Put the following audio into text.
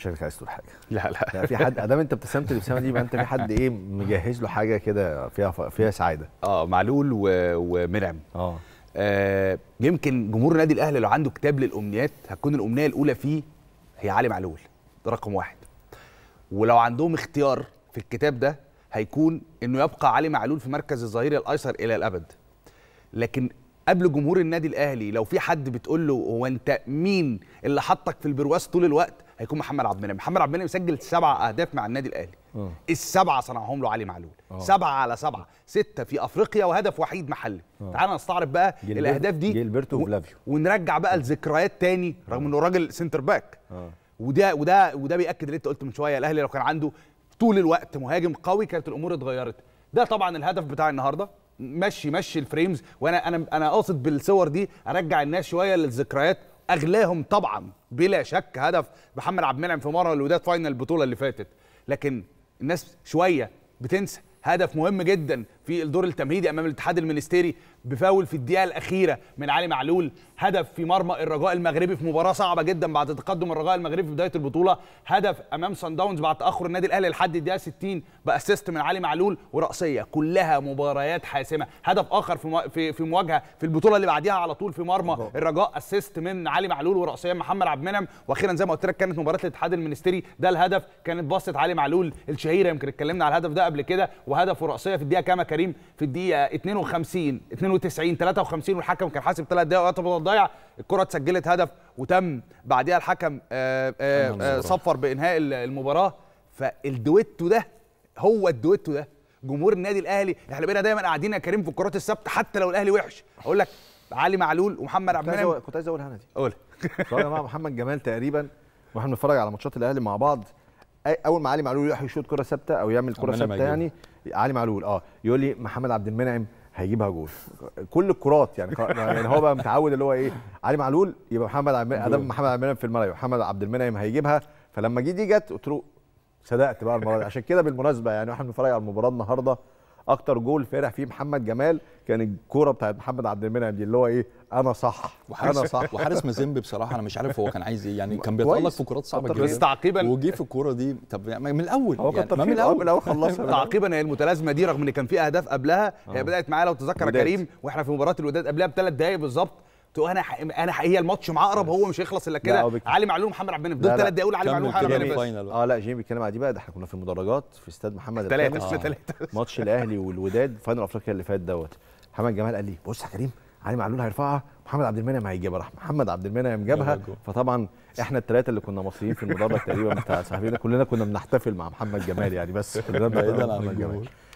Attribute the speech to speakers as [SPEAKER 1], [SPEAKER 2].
[SPEAKER 1] شكلك عايز تقول حاجه لا لا, لا يعني في حد
[SPEAKER 2] ادام انت ابتسمت الابتسامه دي يبقى انت في حد ايه مجهز له
[SPEAKER 1] حاجه كده فيها ف... فيها سعاده اه معلول و... ومنعم اه آه يمكن جمهور النادي الاهلي لو عنده كتاب للامنيات هتكون الامنيه الاولى فيه هي علي معلول ده رقم واحد ولو عندهم اختيار في الكتاب ده هيكون انه يبقى علي معلول في مركز الظهير الايسر الى الابد لكن قبل جمهور النادي الاهلي لو في حد بتقول له هو انت مين اللي حطك في البرواز طول الوقت هيكون محمد عبد المنعم محمد عبد المنعم سجل سبع اهداف مع النادي الاهلي آه. السبعه صنعهم له علي معلول أوه. سبعه على سبعه سته في افريقيا وهدف وحيد محلي آه. تعال نستعرض بقى جيلبير... الاهداف دي جيلبرتو و... فلافيو ونرجع بقى لذكريات تاني رغم انه راجل سنتر باك أوه. وده وده وده بياكد اللي انت قلت من شويه الاهلي لو كان عنده طول الوقت مهاجم قوي كانت الامور اتغيرت ده طبعا الهدف بتاع النهارده مشي مشي الفريمز وانا انا انا قاصد بالصور دي ارجع الناس شويه للذكريات اغلاهم طبعا بلا شك هدف محمد عبد المنعم في مره الوداد فاينل البطوله اللي فاتت لكن الناس شويه بتنسى هدف مهم جدا في الدور التمهيدي امام الاتحاد المنستيري بفاول في الدقيقه الاخيره من علي معلول هدف في مرمى الرجاء المغربي في مباراه صعبه جدا بعد تقدم الرجاء المغربي في بدايه البطوله هدف امام سان داونز بعد تاخر النادي الاهلي لحد الدقيقه 60 باسيست من علي معلول وراسيه كلها مباريات حاسمه هدف اخر في في, في مواجهه في البطوله اللي بعديها على طول في مرمى الرجاء اسيست من علي معلول وراسيه محمد عبد المنعم واخيرا زي ما قلت لك كانت مباراه الاتحاد المنستيري ده الهدف كانت باصه علي معلول الشهيره يمكن اتكلمنا على الهدف ده قبل كده وهدف وراسيه في الدقيقه كما كريم كريم في الدقيقه 52 92 53 والحكم كان حاسب ثلاث دقائق وقت بدل ضايع الكره اتسجلت هدف وتم بعدها الحكم آآ آه، آآ آه، آه، صفر بانهاء المباراه فالدويتو ده هو الدويتو ده جمهور النادي الاهلي احنا بقينا دايما قاعدين يا كريم في الكرات الثابته حتى لو الاهلي وحش اقول لك علي معلول ومحمد عبد المنعم كنت عايز اقولها هنا دي
[SPEAKER 2] قول يا جماعه محمد جمال تقريبا واحنا بنتفرج على ماتشات الاهلي مع بعض اول ما علي معلول يروح يشوط كره ثابته او يعمل كره ثابته يعني علي معلول اه يقول لي محمد عبد المنعم هيجيبها جول كل الكرات يعني يعني هو بقى متعود اللي هو ايه علي معلول يبقى محمد عبد ادام محمد عبد المنعم في الملعب محمد عبد المنعم هيجيبها فلما جه دي جت قلت له صدقت بقى المره دي عشان كده بالمناسبه يعني واحنا بنتفرج على المباراه النهارده اكتر جول فرح فيه محمد جمال كان الكوره بتاعت محمد عبد المنعم دي اللي هو ايه
[SPEAKER 1] انا صح وحارس انا صح وحارس مازيمبي بصراحه انا مش عارف هو كان عايز ايه يعني كان بيتالق في كرات صعبه جدا تعقيبا وجي في الكوره دي طب يعني من الاول هو يعني ما من الاول من الاول خلصها تعقيبا هي المتلازمه دي رغم ان كان في اهداف قبلها هي آه. بدات معايا لو تذكر كريم واحنا في مباراه الوداد قبلها بثلاث دقائق بالظبط انا انا هي الماتش مع اقرب هو مش هيخلص الا كده علي معلول ومحمد عبد المنعم دول ثلاث دقايق علي معلول ومحمد عبد المنعم
[SPEAKER 2] اه لا جيمي بيتكلم على دي بقى ده احنا كنا في المدرجات في استاد محمد ثلاثه آه. ثلاثه ماتش الاهلي والوداد فاينل افريقيا اللي فات دوت محمد جمال قال لي بص يا كريم علي معلول هيرفعها محمد عبد المنعم هيجيبها راح محمد عبد المنعم جابها فطبعا احنا الثلاثه اللي كنا مصريين في المدرج تقريبا بتاع صاحبنا كلنا كنا بنحتفل مع محمد جمال يعني بس كلنا مع محمد جمال